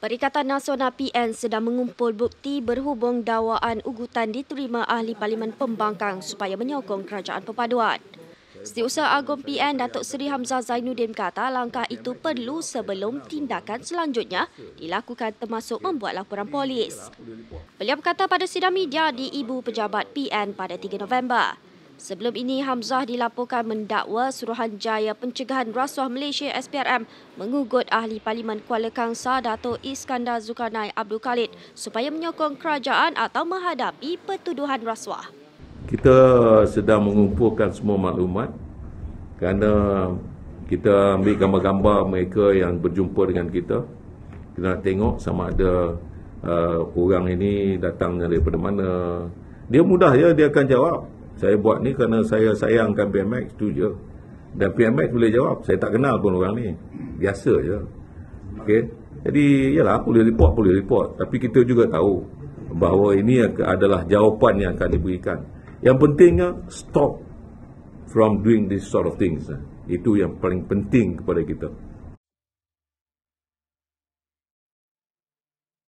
Perikatan Nasional PN sedang mengumpul bukti berhubung dawaan ugutan diterima Ahli Parlimen Pembangkang supaya menyokong Kerajaan Perpaduan. Setiausaha Agong PN Datuk Seri Hamzah Zainuddin kata langkah itu perlu sebelum tindakan selanjutnya dilakukan termasuk membuat laporan polis. Beliau berkata pada sidang media di Ibu Pejabat PN pada 3 November. Sebelum ini, Hamzah dilaporkan mendakwa Suruhanjaya Pencegahan Rasuah Malaysia SPRM mengugut Ahli Parlimen Kuala Kangsar Dato' Iskandar Zulkarnai Abdul Khalid supaya menyokong kerajaan atau menghadapi pertuduhan rasuah. Kita sedang mengumpulkan semua maklumat kerana kita ambil gambar-gambar mereka yang berjumpa dengan kita. Kita nak tengok sama ada uh, orang ini datang daripada mana. Dia mudah ya, dia akan jawab. Saya buat ni kerana saya sayangkan PMX tu je. Dan PMX boleh jawab, saya tak kenal pun orang ni. Biasa je. Okay. Jadi, yalah, boleh report, boleh report. Tapi kita juga tahu bahawa ini adalah jawapan yang akan diberikan. Yang pentingnya, stop from doing this sort of things. Itu yang paling penting kepada kita.